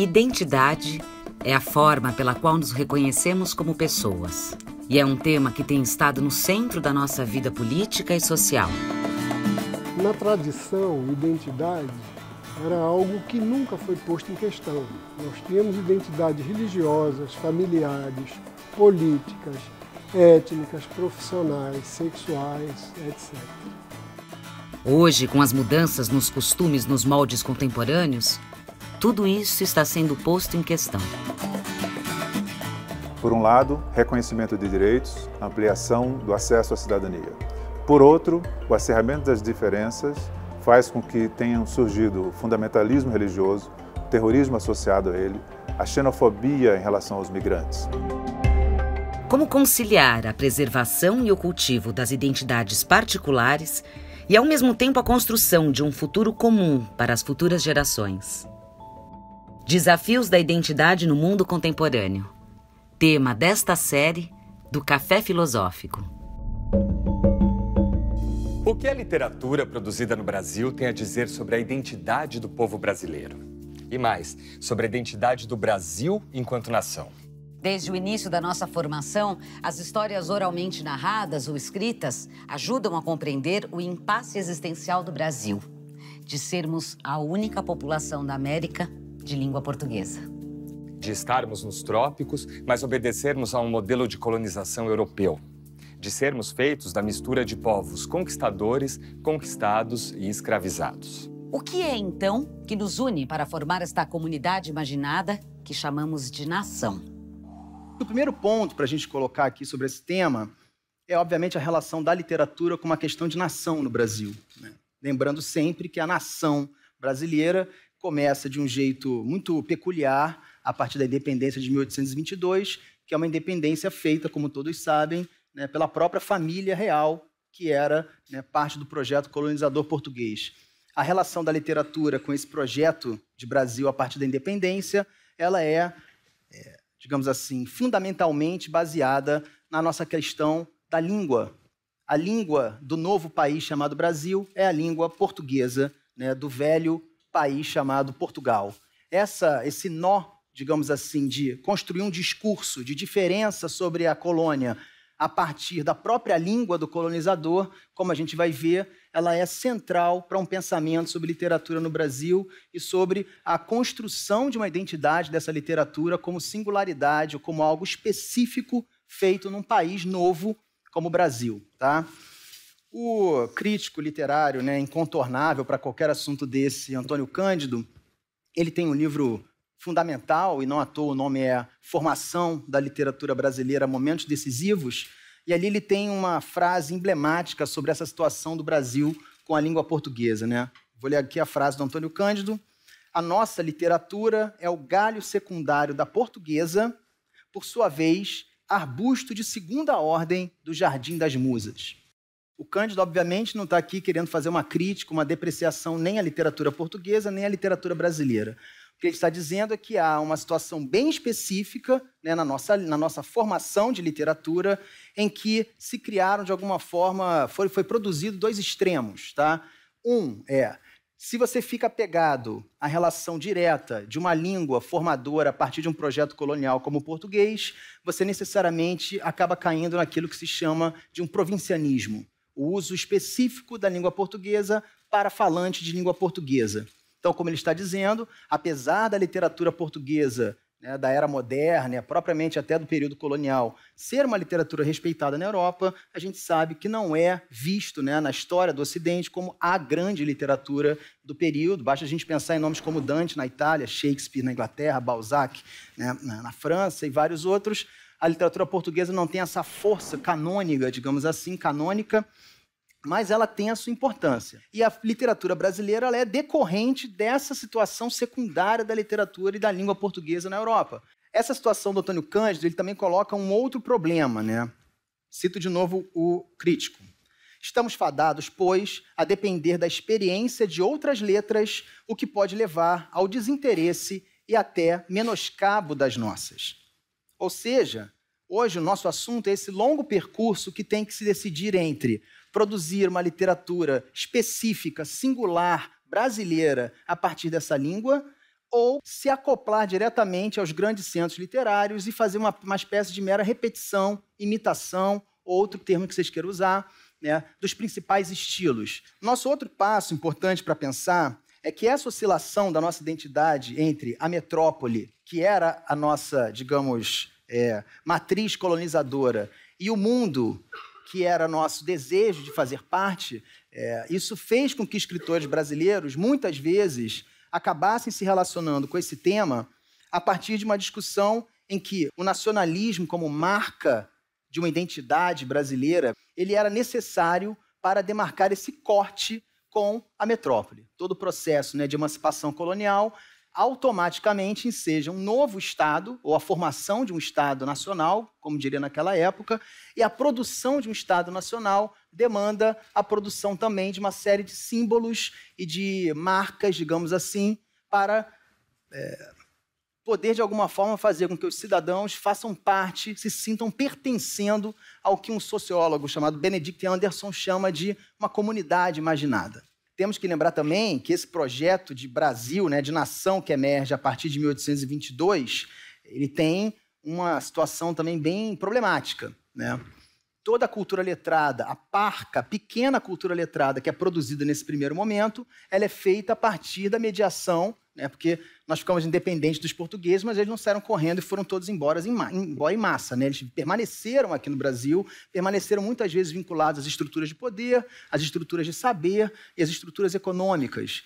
Identidade é a forma pela qual nos reconhecemos como pessoas. E é um tema que tem estado no centro da nossa vida política e social. Na tradição, identidade era algo que nunca foi posto em questão. Nós tínhamos identidades religiosas, familiares, políticas, étnicas, profissionais, sexuais, etc. Hoje, com as mudanças nos costumes nos moldes contemporâneos, tudo isso está sendo posto em questão. Por um lado, reconhecimento de direitos, ampliação do acesso à cidadania. Por outro, o acerramento das diferenças faz com que tenham surgido fundamentalismo religioso, terrorismo associado a ele, a xenofobia em relação aos migrantes. Como conciliar a preservação e o cultivo das identidades particulares e, ao mesmo tempo, a construção de um futuro comum para as futuras gerações? Desafios da Identidade no Mundo Contemporâneo. Tema desta série do Café Filosófico. O que a literatura produzida no Brasil tem a dizer sobre a identidade do povo brasileiro? E mais, sobre a identidade do Brasil enquanto nação. Desde o início da nossa formação, as histórias oralmente narradas ou escritas ajudam a compreender o impasse existencial do Brasil, de sermos a única população da América de língua portuguesa. De estarmos nos trópicos, mas obedecermos a um modelo de colonização europeu. De sermos feitos da mistura de povos conquistadores, conquistados e escravizados. O que é então que nos une para formar esta comunidade imaginada que chamamos de nação? O primeiro ponto para a gente colocar aqui sobre esse tema é, obviamente, a relação da literatura com uma questão de nação no Brasil. Né? Lembrando sempre que a nação brasileira começa de um jeito muito peculiar, a partir da independência de 1822, que é uma independência feita, como todos sabem, né, pela própria família real, que era né, parte do projeto colonizador português. A relação da literatura com esse projeto de Brasil a partir da independência, ela é, é digamos assim, fundamentalmente baseada na nossa questão da língua. A língua do novo país chamado Brasil é a língua portuguesa, né, do velho país chamado Portugal. Essa, esse nó, digamos assim, de construir um discurso de diferença sobre a colônia a partir da própria língua do colonizador, como a gente vai ver, ela é central para um pensamento sobre literatura no Brasil e sobre a construção de uma identidade dessa literatura como singularidade ou como algo específico feito num país novo como o Brasil, tá? O crítico literário, né, incontornável para qualquer assunto desse, Antônio Cândido, ele tem um livro fundamental, e não à toa o nome é Formação da Literatura Brasileira, Momentos Decisivos, e ali ele tem uma frase emblemática sobre essa situação do Brasil com a língua portuguesa. Né? Vou ler aqui a frase do Antônio Cândido. A nossa literatura é o galho secundário da portuguesa, por sua vez, arbusto de segunda ordem do Jardim das Musas. O Cândido, obviamente, não está aqui querendo fazer uma crítica, uma depreciação nem à literatura portuguesa, nem à literatura brasileira. O que ele está dizendo é que há uma situação bem específica né, na, nossa, na nossa formação de literatura em que se criaram, de alguma forma, foi, foi produzido dois extremos. Tá? Um é, se você fica pegado à relação direta de uma língua formadora a partir de um projeto colonial como o português, você necessariamente acaba caindo naquilo que se chama de um provincianismo o uso específico da língua portuguesa para falantes de língua portuguesa. Então, como ele está dizendo, apesar da literatura portuguesa né, da era moderna, né, propriamente até do período colonial, ser uma literatura respeitada na Europa, a gente sabe que não é visto né, na história do Ocidente como a grande literatura do período. Basta a gente pensar em nomes como Dante na Itália, Shakespeare na Inglaterra, Balzac né, na França e vários outros a literatura portuguesa não tem essa força canônica, digamos assim, canônica, mas ela tem a sua importância. E a literatura brasileira ela é decorrente dessa situação secundária da literatura e da língua portuguesa na Europa. Essa situação do Antônio Cândido ele também coloca um outro problema, né? Cito de novo o crítico. Estamos fadados, pois, a depender da experiência de outras letras, o que pode levar ao desinteresse e até menoscabo das nossas. Ou seja, hoje o nosso assunto é esse longo percurso que tem que se decidir entre produzir uma literatura específica, singular, brasileira, a partir dessa língua, ou se acoplar diretamente aos grandes centros literários e fazer uma, uma espécie de mera repetição, imitação, outro termo que vocês queiram usar, né, dos principais estilos. Nosso outro passo importante para pensar é que essa oscilação da nossa identidade entre a metrópole, que era a nossa, digamos, é, matriz colonizadora, e o mundo, que era nosso desejo de fazer parte, é, isso fez com que escritores brasileiros, muitas vezes, acabassem se relacionando com esse tema a partir de uma discussão em que o nacionalismo, como marca de uma identidade brasileira, ele era necessário para demarcar esse corte com a metrópole. Todo o processo né, de emancipação colonial automaticamente enseja um novo Estado, ou a formação de um Estado nacional, como diria naquela época, e a produção de um Estado nacional demanda a produção também de uma série de símbolos e de marcas, digamos assim, para é, poder de alguma forma fazer com que os cidadãos façam parte, se sintam pertencendo ao que um sociólogo chamado Benedict Anderson chama de uma comunidade imaginada. Temos que lembrar também que esse projeto de Brasil, né, de nação que emerge a partir de 1822, ele tem uma situação também bem problemática, né? Toda a cultura letrada, a parca, a pequena cultura letrada que é produzida nesse primeiro momento, ela é feita a partir da mediação né? porque nós ficamos independentes dos portugueses, mas eles não saíram correndo e foram todos embora em, ma embora em massa. Né? Eles permaneceram aqui no Brasil, permaneceram muitas vezes vinculados às estruturas de poder, às estruturas de saber e às estruturas econômicas.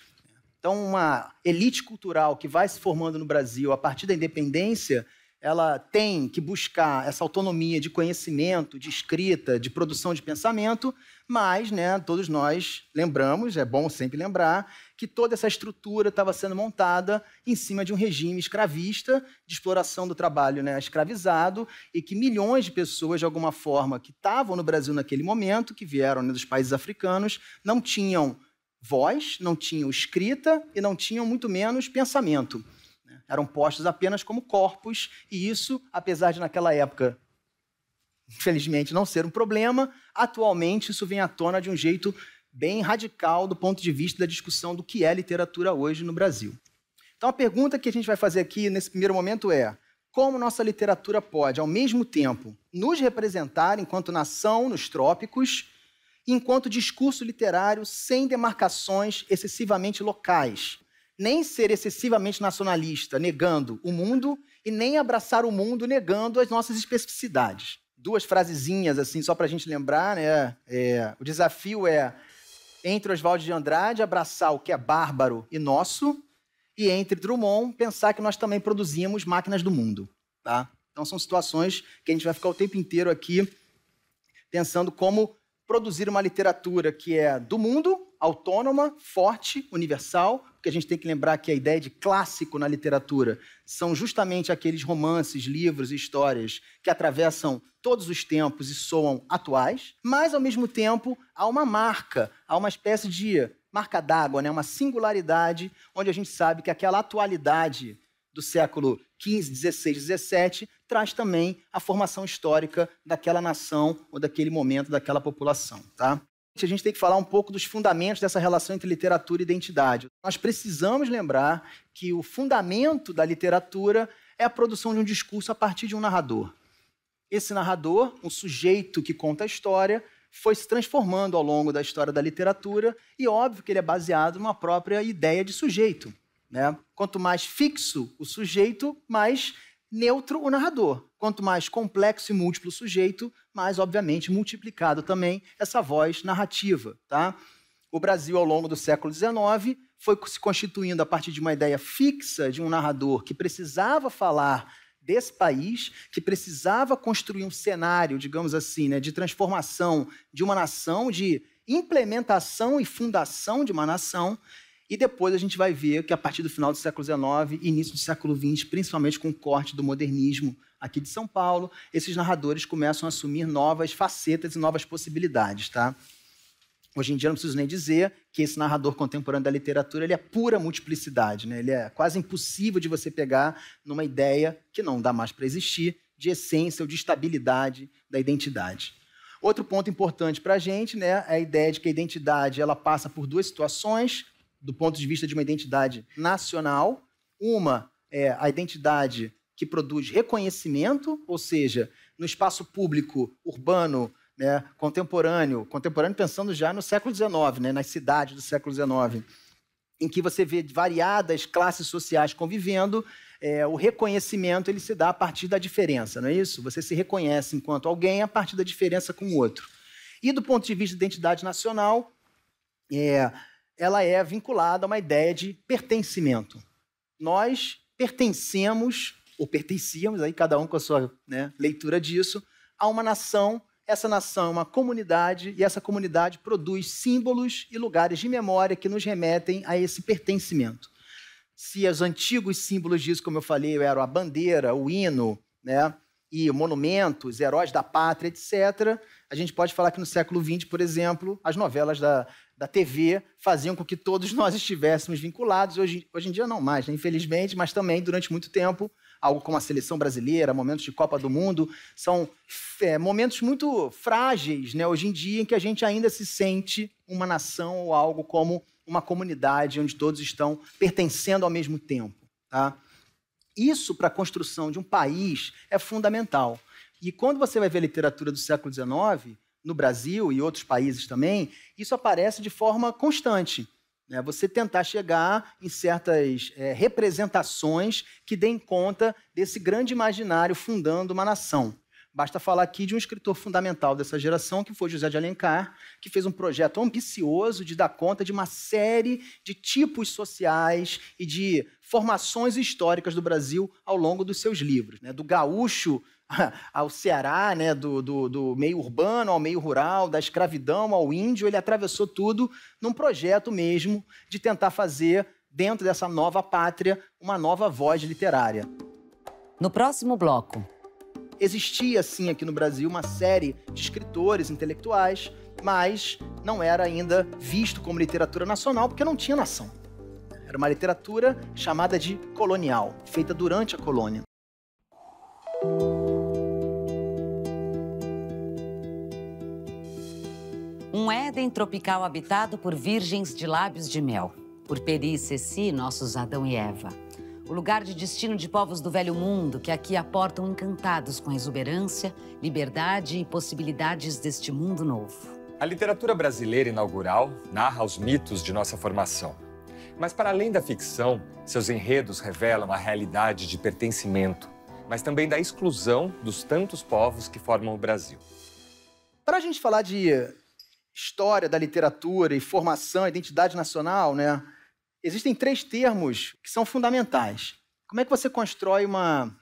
Então, uma elite cultural que vai se formando no Brasil a partir da independência ela tem que buscar essa autonomia de conhecimento, de escrita, de produção de pensamento, mas né, todos nós lembramos, é bom sempre lembrar, que toda essa estrutura estava sendo montada em cima de um regime escravista, de exploração do trabalho né, escravizado, e que milhões de pessoas, de alguma forma, que estavam no Brasil naquele momento, que vieram né, dos países africanos, não tinham voz, não tinham escrita e não tinham, muito menos, pensamento. Eram postos apenas como corpos, e isso, apesar de naquela época, infelizmente, não ser um problema, atualmente isso vem à tona de um jeito bem radical do ponto de vista da discussão do que é literatura hoje no Brasil. Então, a pergunta que a gente vai fazer aqui nesse primeiro momento é: como nossa literatura pode, ao mesmo tempo, nos representar enquanto nação nos trópicos, enquanto discurso literário sem demarcações excessivamente locais, nem ser excessivamente nacionalista, negando o mundo, e nem abraçar o mundo, negando as nossas especificidades. Duas frasezinhas, assim, só para a gente lembrar, né? É, o desafio é, entre Oswaldo de Andrade, abraçar o que é bárbaro e nosso, e entre Drummond, pensar que nós também produzimos máquinas do mundo. Tá? Então, são situações que a gente vai ficar o tempo inteiro aqui pensando como produzir uma literatura que é do mundo autônoma, forte, universal, porque a gente tem que lembrar que a ideia de clássico na literatura são justamente aqueles romances, livros e histórias que atravessam todos os tempos e soam atuais, mas ao mesmo tempo há uma marca, há uma espécie de marca d'água, né? uma singularidade, onde a gente sabe que aquela atualidade do século XV, XVI, XVII traz também a formação histórica daquela nação ou daquele momento, daquela população. Tá? a gente tem que falar um pouco dos fundamentos dessa relação entre literatura e identidade. Nós precisamos lembrar que o fundamento da literatura é a produção de um discurso a partir de um narrador. Esse narrador, um sujeito que conta a história, foi se transformando ao longo da história da literatura e óbvio que ele é baseado numa própria ideia de sujeito. Né? Quanto mais fixo o sujeito, mais neutro o narrador. Quanto mais complexo e múltiplo o sujeito, mas, obviamente, multiplicado também essa voz narrativa. Tá? O Brasil, ao longo do século XIX, foi se constituindo a partir de uma ideia fixa de um narrador que precisava falar desse país que precisava construir um cenário, digamos assim, né, de transformação de uma nação, de implementação e fundação de uma nação. E depois a gente vai ver que a partir do final do século XIX, início do século XX, principalmente com o corte do modernismo, aqui de São Paulo, esses narradores começam a assumir novas facetas e novas possibilidades, tá? Hoje em dia não preciso nem dizer que esse narrador contemporâneo da literatura ele é pura multiplicidade, né? Ele é quase impossível de você pegar numa ideia que não dá mais para existir de essência ou de estabilidade da identidade. Outro ponto importante para a gente né, é a ideia de que a identidade ela passa por duas situações, do ponto de vista de uma identidade nacional. Uma é a identidade que produz reconhecimento, ou seja, no espaço público urbano né, contemporâneo, contemporâneo pensando já no século XIX, né, nas cidades do século XIX, em que você vê variadas classes sociais convivendo, é, o reconhecimento ele se dá a partir da diferença, não é isso? Você se reconhece enquanto alguém a partir da diferença com o outro. E do ponto de vista de identidade nacional, é, ela é vinculada a uma ideia de pertencimento. Nós pertencemos ou pertencíamos, aí cada um com a sua né, leitura disso, a uma nação. Essa nação é uma comunidade e essa comunidade produz símbolos e lugares de memória que nos remetem a esse pertencimento. Se os antigos símbolos disso, como eu falei, eram a bandeira, o hino, né, e monumentos, heróis da pátria, etc., a gente pode falar que no século XX, por exemplo, as novelas da, da TV faziam com que todos nós estivéssemos vinculados. Hoje, hoje em dia, não mais, né? infelizmente, mas também durante muito tempo algo como a seleção brasileira, momentos de Copa do Mundo, são é, momentos muito frágeis, né, hoje em dia, em que a gente ainda se sente uma nação ou algo como uma comunidade onde todos estão pertencendo ao mesmo tempo, tá? Isso para a construção de um país é fundamental. E quando você vai ver a literatura do século XIX, no Brasil e outros países também, isso aparece de forma constante. Né? você tentar chegar em certas é, representações que deem conta desse grande imaginário fundando uma nação. Basta falar aqui de um escritor fundamental dessa geração, que foi José de Alencar, que fez um projeto ambicioso de dar conta de uma série de tipos sociais e de formações históricas do Brasil ao longo dos seus livros, né? do gaúcho ao Ceará, né? do, do, do meio urbano ao meio rural, da escravidão ao índio, ele atravessou tudo num projeto mesmo de tentar fazer, dentro dessa nova pátria, uma nova voz literária. No próximo bloco. Existia, sim, aqui no Brasil, uma série de escritores intelectuais, mas não era ainda visto como literatura nacional porque não tinha nação. Era uma literatura chamada de colonial, feita durante a colônia. Um Éden tropical habitado por virgens de lábios de mel, por Peri e Ceci, nossos Adão e Eva. O lugar de destino de povos do velho mundo que aqui aportam encantados com a exuberância, liberdade e possibilidades deste mundo novo. A literatura brasileira inaugural narra os mitos de nossa formação. Mas para além da ficção, seus enredos revelam a realidade de pertencimento, mas também da exclusão dos tantos povos que formam o Brasil. Para a gente falar de história da literatura e formação, identidade nacional, né? Existem três termos que são fundamentais. Como é que você constrói uma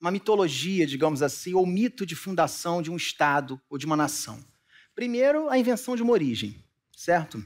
uma mitologia, digamos assim, ou mito de fundação de um estado ou de uma nação? Primeiro, a invenção de uma origem, certo?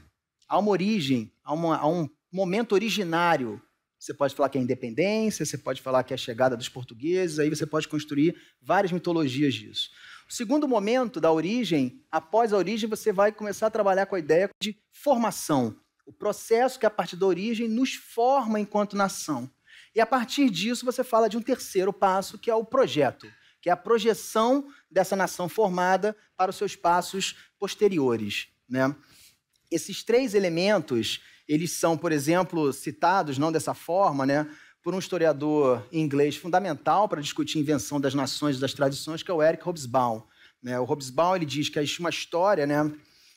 Há uma origem, há, uma, há um momento originário. Você pode falar que é a independência, você pode falar que é a chegada dos portugueses, aí você pode construir várias mitologias disso. O segundo momento da origem, após a origem, você vai começar a trabalhar com a ideia de formação. O processo que é a partir da origem nos forma enquanto nação. E a partir disso você fala de um terceiro passo, que é o projeto, que é a projeção dessa nação formada para os seus passos posteriores. Né? Esses três elementos, eles são, por exemplo, citados, não dessa forma, né, por um historiador inglês fundamental para discutir a invenção das nações e das tradições, que é o Eric Hobsbawm. Né. O Hobsbawm ele diz que existe uma história né,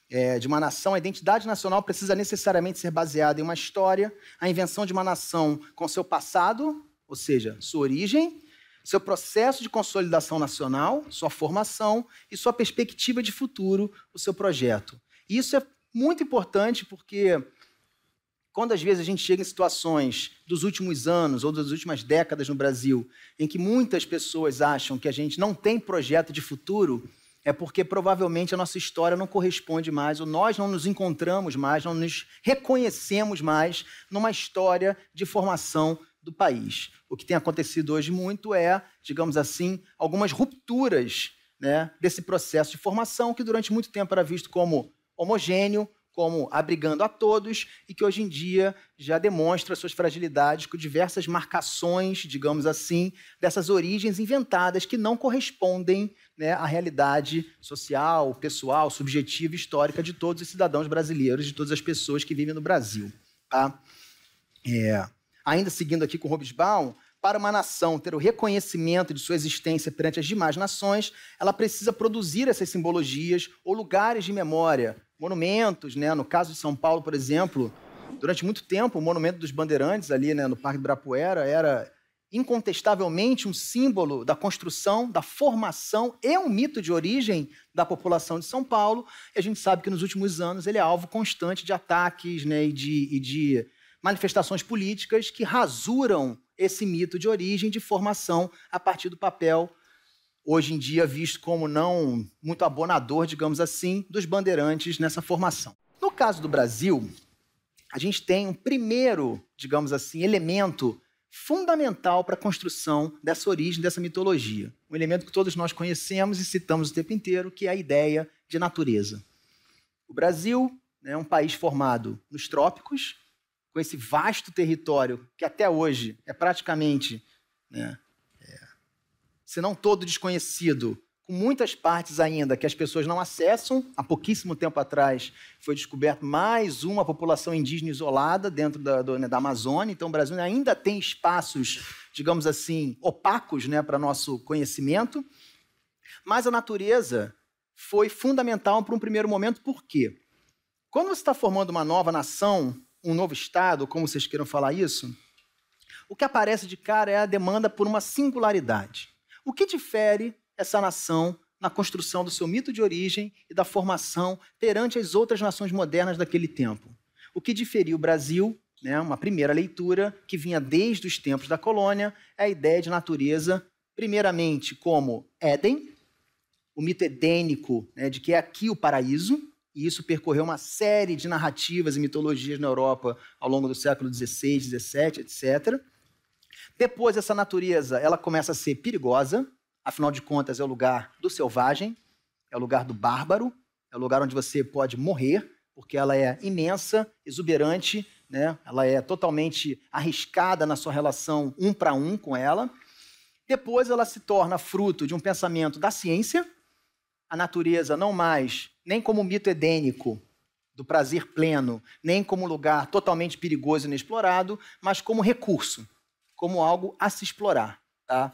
é, de uma nação, a identidade nacional precisa necessariamente ser baseada em uma história, a invenção de uma nação com seu passado, ou seja, sua origem, seu processo de consolidação nacional, sua formação e sua perspectiva de futuro, o seu projeto. Isso é muito importante porque quando às vezes a gente chega em situações dos últimos anos ou das últimas décadas no Brasil, em que muitas pessoas acham que a gente não tem projeto de futuro, é porque provavelmente a nossa história não corresponde mais, ou nós não nos encontramos mais, não nos reconhecemos mais numa história de formação do país. O que tem acontecido hoje muito é, digamos assim, algumas rupturas né, desse processo de formação que durante muito tempo era visto como homogêneo, como abrigando a todos, e que hoje em dia já demonstra suas fragilidades com diversas marcações, digamos assim, dessas origens inventadas que não correspondem né, à realidade social, pessoal, subjetiva, histórica de todos os cidadãos brasileiros, de todas as pessoas que vivem no Brasil. Tá? É. Ainda seguindo aqui com Robesbaum, para uma nação ter o reconhecimento de sua existência perante as demais nações, ela precisa produzir essas simbologias ou lugares de memória monumentos, né? No caso de São Paulo, por exemplo, durante muito tempo o monumento dos Bandeirantes ali, né, no Parque do Ibirapuera, era incontestavelmente um símbolo da construção, da formação e um mito de origem da população de São Paulo. E a gente sabe que nos últimos anos ele é alvo constante de ataques né, e de, e de manifestações políticas que rasuram esse mito de origem, de formação, a partir do papel hoje em dia visto como não muito abonador, digamos assim, dos bandeirantes nessa formação. No caso do Brasil, a gente tem um primeiro, digamos assim, elemento fundamental para a construção dessa origem, dessa mitologia. Um elemento que todos nós conhecemos e citamos o tempo inteiro, que é a ideia de natureza. O Brasil é um país formado nos trópicos, com esse vasto território que até hoje é praticamente né, se não todo desconhecido, com muitas partes ainda que as pessoas não acessam. Há pouquíssimo tempo atrás foi descoberto mais uma população indígena isolada dentro da, do, né, da Amazônia. Então, o Brasil ainda tem espaços, digamos assim, opacos né, para nosso conhecimento. Mas a natureza foi fundamental para um primeiro momento, por quê? Quando você está formando uma nova nação, um novo Estado, como vocês queiram falar isso, o que aparece de cara é a demanda por uma singularidade. O que difere essa nação na construção do seu mito de origem e da formação perante as outras nações modernas daquele tempo? O que diferia o Brasil, né, uma primeira leitura que vinha desde os tempos da colônia, é a ideia de natureza, primeiramente como Éden, o mito edênico né, de que é aqui o paraíso, e isso percorreu uma série de narrativas e mitologias na Europa ao longo do século XVI, XVII, etc. Depois, essa natureza ela começa a ser perigosa, afinal de contas, é o lugar do selvagem, é o lugar do bárbaro, é o lugar onde você pode morrer, porque ela é imensa, exuberante, né? ela é totalmente arriscada na sua relação um para um com ela. Depois, ela se torna fruto de um pensamento da ciência, a natureza não mais nem como mito edênico do prazer pleno, nem como lugar totalmente perigoso e inexplorado, mas como recurso como algo a se explorar. Tá?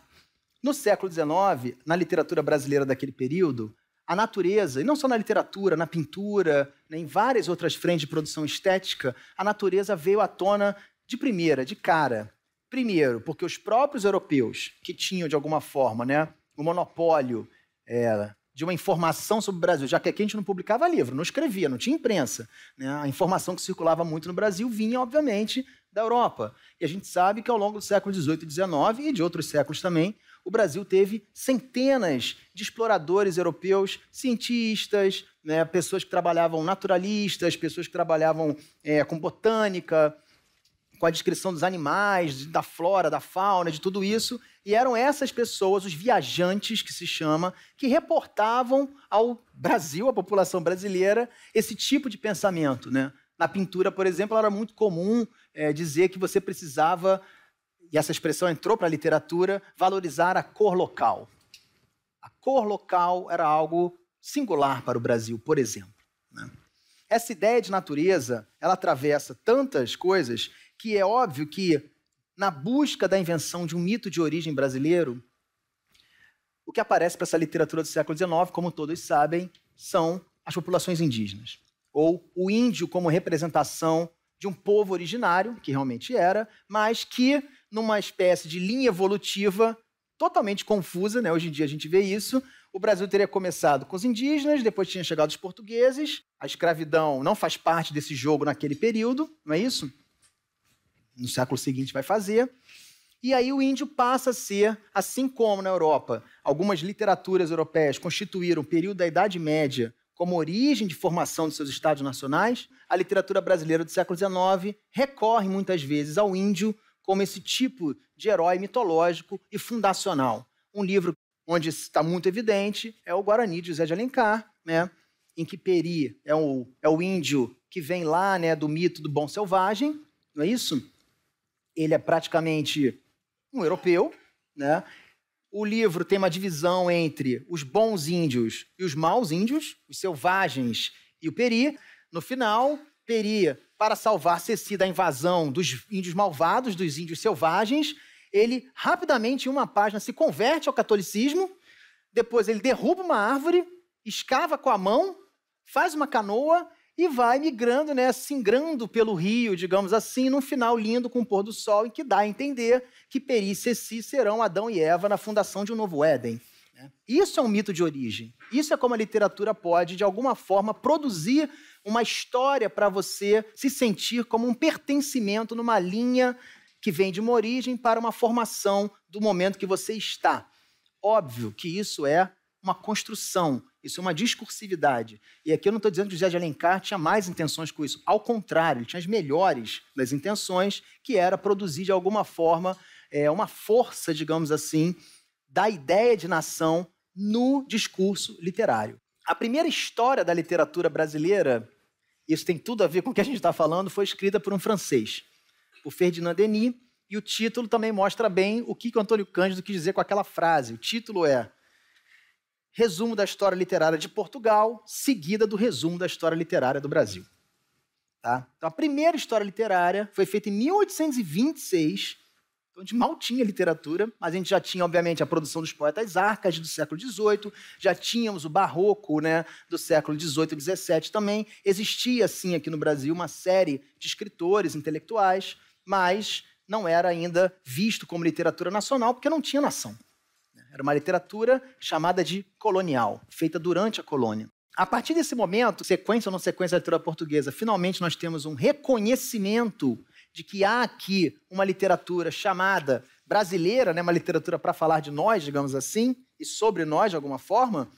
No século XIX, na literatura brasileira daquele período, a natureza, e não só na literatura, na pintura, né, em várias outras frentes de produção estética, a natureza veio à tona de primeira, de cara. Primeiro, porque os próprios europeus, que tinham, de alguma forma, né, o monopólio é, de uma informação sobre o Brasil, já que aqui a gente não publicava livro, não escrevia, não tinha imprensa. Né? A informação que circulava muito no Brasil vinha, obviamente, da Europa. E a gente sabe que ao longo do século XVIII e XIX e de outros séculos também, o Brasil teve centenas de exploradores europeus, cientistas, né, pessoas que trabalhavam naturalistas, pessoas que trabalhavam é, com botânica, com a descrição dos animais, da flora, da fauna, de tudo isso. E eram essas pessoas, os viajantes que se chama, que reportavam ao Brasil, à população brasileira, esse tipo de pensamento, né? Na pintura, por exemplo, era muito comum é, dizer que você precisava, e essa expressão entrou para a literatura, valorizar a cor local. A cor local era algo singular para o Brasil, por exemplo. Né? Essa ideia de natureza, ela atravessa tantas coisas que é óbvio que, na busca da invenção de um mito de origem brasileiro, o que aparece para essa literatura do século XIX, como todos sabem, são as populações indígenas ou o índio como representação de um povo originário, que realmente era, mas que, numa espécie de linha evolutiva totalmente confusa, né? hoje em dia a gente vê isso, o Brasil teria começado com os indígenas, depois tinha chegado os portugueses, a escravidão não faz parte desse jogo naquele período, não é isso? No século seguinte vai fazer. E aí o índio passa a ser, assim como na Europa, algumas literaturas europeias constituíram o período da Idade Média como origem de formação de seus estados nacionais, a literatura brasileira do século XIX recorre muitas vezes ao índio como esse tipo de herói mitológico e fundacional. Um livro onde está muito evidente é o Guarani de José de Alencar, né? em que Peri é o, é o índio que vem lá né, do mito do bom selvagem, não é isso? Ele é praticamente um europeu, né? o livro tem uma divisão entre os bons índios e os maus índios, os selvagens e o Peri. No final, Peri, para salvar Ceci da invasão dos índios malvados, dos índios selvagens, ele rapidamente, em uma página, se converte ao catolicismo. Depois, ele derruba uma árvore, escava com a mão, faz uma canoa e vai migrando, né, singrando pelo rio, digamos assim, num final lindo com o pôr do sol, em que dá a entender que Peri e Ceci serão Adão e Eva na fundação de um novo Éden. Né. Isso é um mito de origem. Isso é como a literatura pode, de alguma forma, produzir uma história para você se sentir como um pertencimento numa linha que vem de uma origem para uma formação do momento que você está. Óbvio que isso é uma construção, isso é uma discursividade. E aqui eu não estou dizendo que José de Alencar tinha mais intenções com isso. Ao contrário, ele tinha as melhores das intenções, que era produzir de alguma forma é, uma força, digamos assim, da ideia de nação no discurso literário. A primeira história da literatura brasileira, isso tem tudo a ver com o que a gente está falando, foi escrita por um francês, o Ferdinand Denis, e o título também mostra bem o que o Antônio Cândido quis dizer com aquela frase. O título é resumo da história literária de Portugal, seguida do resumo da história literária do Brasil. Tá? Então, a primeira história literária foi feita em 1826, então a gente mal tinha literatura, mas a gente já tinha, obviamente, a produção dos poetas arcas do século XVIII, já tínhamos o barroco né, do século XVIII e XVII também. Existia, sim, aqui no Brasil, uma série de escritores intelectuais, mas não era ainda visto como literatura nacional, porque não tinha nação. Era uma literatura chamada de colonial, feita durante a colônia. A partir desse momento, sequência ou não sequência da literatura portuguesa, finalmente nós temos um reconhecimento de que há aqui uma literatura chamada brasileira, né, uma literatura para falar de nós, digamos assim, e sobre nós de alguma forma,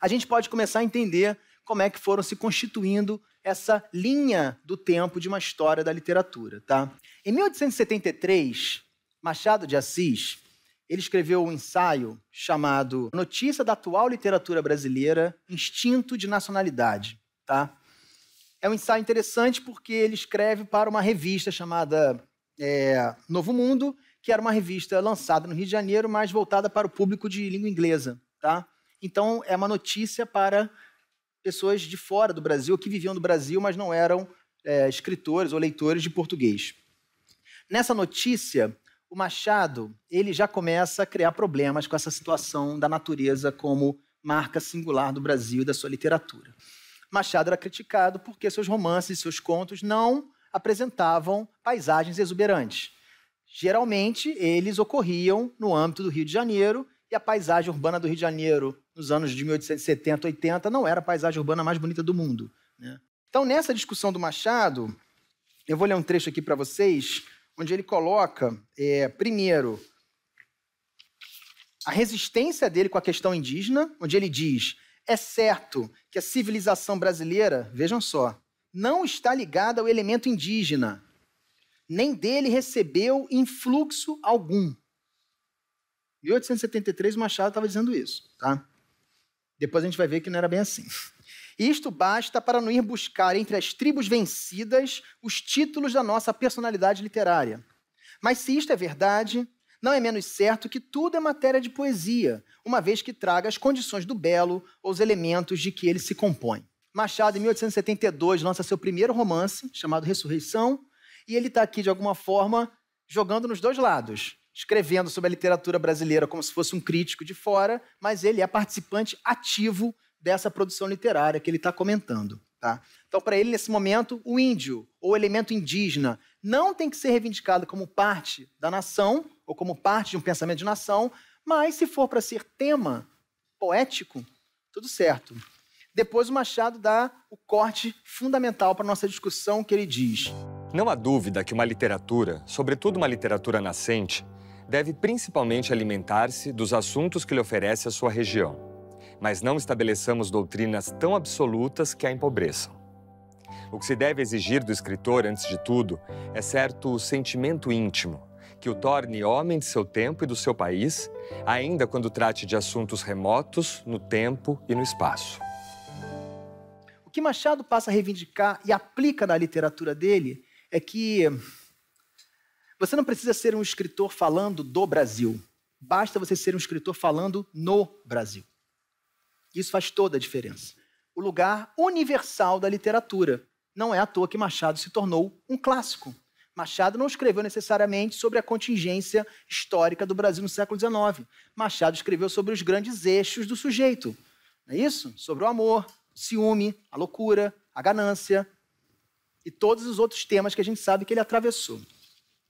a gente pode começar a entender como é que foram se constituindo essa linha do tempo de uma história da literatura, tá? Em 1873, Machado de Assis ele escreveu um ensaio chamado Notícia da Atual Literatura Brasileira: Instinto de Nacionalidade. Tá? É um ensaio interessante porque ele escreve para uma revista chamada é, Novo Mundo, que era uma revista lançada no Rio de Janeiro, mas voltada para o público de língua inglesa. Tá? Então, é uma notícia para pessoas de fora do Brasil, que viviam no Brasil, mas não eram é, escritores ou leitores de português. Nessa notícia, o Machado ele já começa a criar problemas com essa situação da natureza como marca singular do Brasil e da sua literatura. Machado era criticado porque seus romances e seus contos não apresentavam paisagens exuberantes. Geralmente, eles ocorriam no âmbito do Rio de Janeiro e a paisagem urbana do Rio de Janeiro nos anos de 1870, 80 não era a paisagem urbana mais bonita do mundo. Né? Então, nessa discussão do Machado, eu vou ler um trecho aqui para vocês onde ele coloca, é, primeiro, a resistência dele com a questão indígena, onde ele diz: é certo que a civilização brasileira, vejam só, não está ligada ao elemento indígena, nem dele recebeu influxo algum. 1873, Machado estava dizendo isso, tá? Depois a gente vai ver que não era bem assim. E isto basta para não ir buscar entre as tribos vencidas os títulos da nossa personalidade literária. Mas se isto é verdade, não é menos certo que tudo é matéria de poesia, uma vez que traga as condições do belo ou os elementos de que ele se compõe. Machado, em 1872, lança seu primeiro romance, chamado Ressurreição, e ele está aqui, de alguma forma, jogando nos dois lados. Escrevendo sobre a literatura brasileira como se fosse um crítico de fora, mas ele é participante ativo dessa produção literária que ele está comentando. Tá? Então, para ele, nesse momento, o índio ou o elemento indígena não tem que ser reivindicado como parte da nação ou como parte de um pensamento de nação, mas se for para ser tema poético, tudo certo. Depois o Machado dá o corte fundamental para nossa discussão que ele diz: Não há dúvida que uma literatura, sobretudo uma literatura nascente, deve principalmente alimentar-se dos assuntos que lhe oferece a sua região mas não estabeleçamos doutrinas tão absolutas que a empobreçam. O que se deve exigir do escritor, antes de tudo, é certo sentimento íntimo, que o torne homem de seu tempo e do seu país, ainda quando trate de assuntos remotos no tempo e no espaço. O que Machado passa a reivindicar e aplica na literatura dele é que você não precisa ser um escritor falando do Brasil, basta você ser um escritor falando no Brasil. Isso faz toda a diferença. O lugar universal da literatura. Não é à toa que Machado se tornou um clássico. Machado não escreveu necessariamente sobre a contingência histórica do Brasil no século XIX. Machado escreveu sobre os grandes eixos do sujeito. Não é isso? Sobre o amor, o ciúme, a loucura, a ganância e todos os outros temas que a gente sabe que ele atravessou.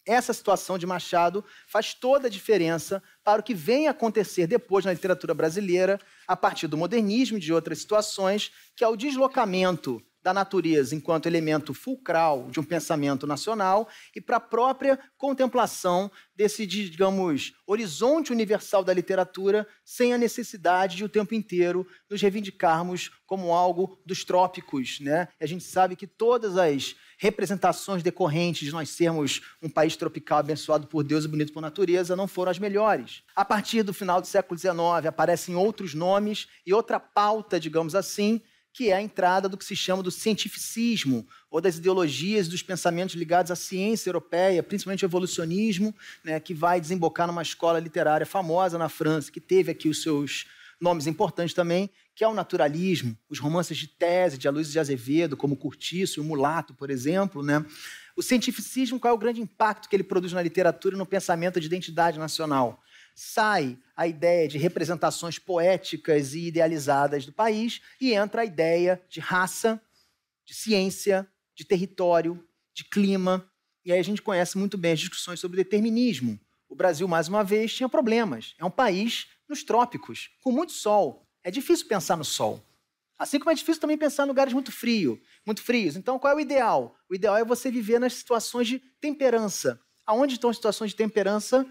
Essa situação de Machado faz toda a diferença para o que vem a acontecer depois na literatura brasileira, a partir do modernismo e de outras situações, que é o deslocamento da natureza enquanto elemento fulcral de um pensamento nacional e para a própria contemplação desse, digamos, horizonte universal da literatura, sem a necessidade de o tempo inteiro nos reivindicarmos como algo dos trópicos. Né? E a gente sabe que todas as representações decorrentes de nós sermos um país tropical abençoado por Deus e bonito por natureza não foram as melhores. A partir do final do século XIX, aparecem outros nomes e outra pauta, digamos assim, que é a entrada do que se chama do cientificismo, ou das ideologias dos pensamentos ligados à ciência europeia, principalmente ao evolucionismo, né, que vai desembocar numa escola literária famosa na França, que teve aqui os seus nomes importantes também, que é o naturalismo, os romances de tese de Aloysio de Azevedo, como Curtiço e o Mulato, por exemplo. Né? O cientificismo, qual é o grande impacto que ele produz na literatura e no pensamento de identidade nacional? sai a ideia de representações poéticas e idealizadas do país e entra a ideia de raça, de ciência, de território, de clima. E aí a gente conhece muito bem as discussões sobre determinismo. O Brasil, mais uma vez, tinha problemas. É um país nos trópicos, com muito sol. É difícil pensar no sol. Assim como é difícil também pensar em lugares muito frio, muito frios. Então, qual é o ideal? O ideal é você viver nas situações de temperança. Aonde estão as situações de temperança?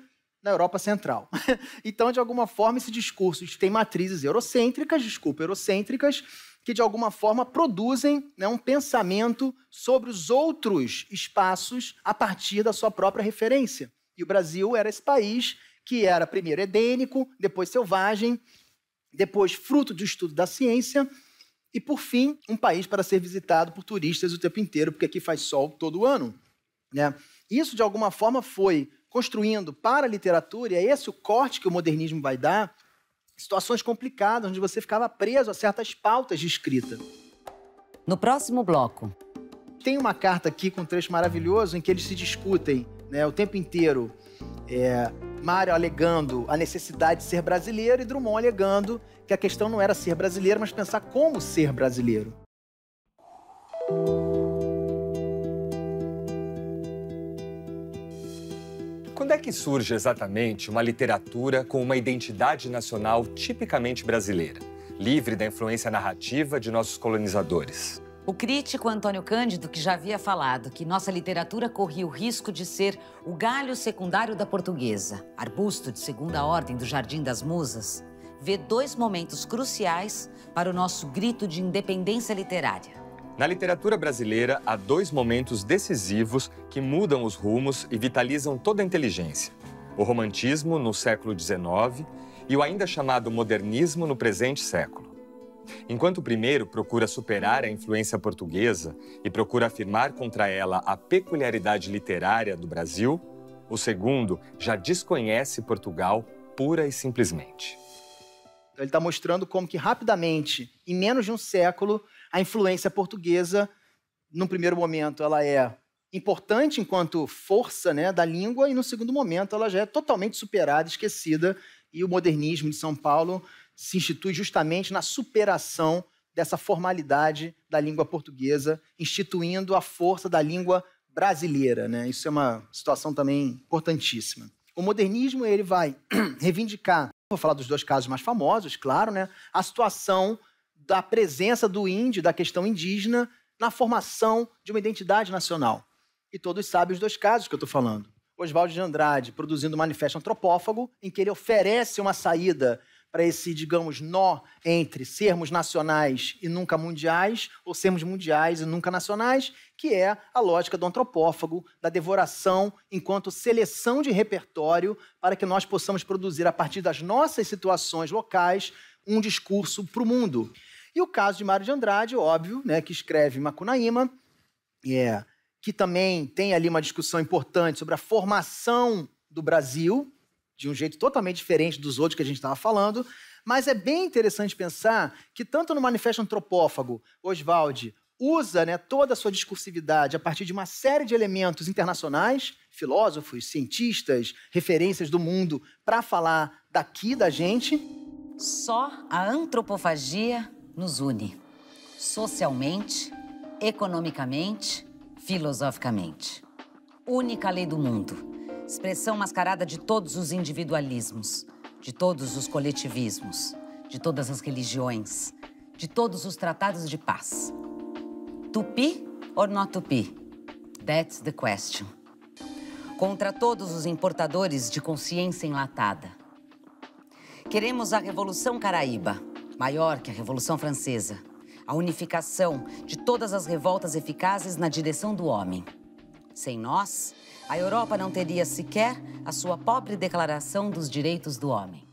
na Europa Central. então, de alguma forma, esse discurso tem matrizes eurocêntricas, desculpa, eurocêntricas, que de alguma forma produzem né, um pensamento sobre os outros espaços a partir da sua própria referência. E o Brasil era esse país que era primeiro edênico, depois selvagem, depois fruto do estudo da ciência e, por fim, um país para ser visitado por turistas o tempo inteiro, porque aqui faz sol todo ano. Né? Isso, de alguma forma, foi construindo para a literatura, e é esse o corte que o modernismo vai dar, situações complicadas, onde você ficava preso a certas pautas de escrita. No próximo bloco. Tem uma carta aqui com um trecho maravilhoso em que eles se discutem né, o tempo inteiro. É, Mário alegando a necessidade de ser brasileiro e Drummond alegando que a questão não era ser brasileiro, mas pensar como ser brasileiro. Quando é que surge exatamente uma literatura com uma identidade nacional tipicamente brasileira, livre da influência narrativa de nossos colonizadores? O crítico Antônio Cândido, que já havia falado que nossa literatura corria o risco de ser o galho secundário da portuguesa, arbusto de segunda ordem do Jardim das Musas, vê dois momentos cruciais para o nosso grito de independência literária. Na literatura brasileira, há dois momentos decisivos que mudam os rumos e vitalizam toda a inteligência: o romantismo no século XIX e o ainda chamado modernismo no presente século. Enquanto o primeiro procura superar a influência portuguesa e procura afirmar contra ela a peculiaridade literária do Brasil, o segundo já desconhece Portugal pura e simplesmente. Ele está mostrando como que rapidamente, em menos de um século, a influência portuguesa, no primeiro momento, ela é importante enquanto força né, da língua, e no segundo momento ela já é totalmente superada, esquecida, e o modernismo de São Paulo se institui justamente na superação dessa formalidade da língua portuguesa, instituindo a força da língua brasileira. Né? Isso é uma situação também importantíssima. O modernismo ele vai reivindicar, vou falar dos dois casos mais famosos, claro, né, a situação da presença do índio, da questão indígena, na formação de uma identidade nacional. E todos sabem os dois casos que eu estou falando. Oswaldo de Andrade produzindo o Manifesto Antropófago, em que ele oferece uma saída para esse, digamos, nó entre sermos nacionais e nunca mundiais, ou sermos mundiais e nunca nacionais, que é a lógica do antropófago, da devoração enquanto seleção de repertório para que nós possamos produzir, a partir das nossas situações locais, um discurso para o mundo. E o caso de Mário de Andrade, óbvio, né, que escreve Macunaíma, yeah, é, que também tem ali uma discussão importante sobre a formação do Brasil, de um jeito totalmente diferente dos outros que a gente estava falando. Mas é bem interessante pensar que, tanto no Manifesto Antropófago, Oswald usa né, toda a sua discursividade a partir de uma série de elementos internacionais, filósofos, cientistas, referências do mundo, para falar daqui da gente. Só a antropofagia nos une socialmente, economicamente, filosoficamente. Única lei do mundo, expressão mascarada de todos os individualismos, de todos os coletivismos, de todas as religiões, de todos os tratados de paz. Tupi or not tupi? That's the question. Contra todos os importadores de consciência enlatada. Queremos a Revolução Caraíba maior que a Revolução Francesa, a unificação de todas as revoltas eficazes na direção do homem. Sem nós, a Europa não teria sequer a sua pobre Declaração dos Direitos do Homem.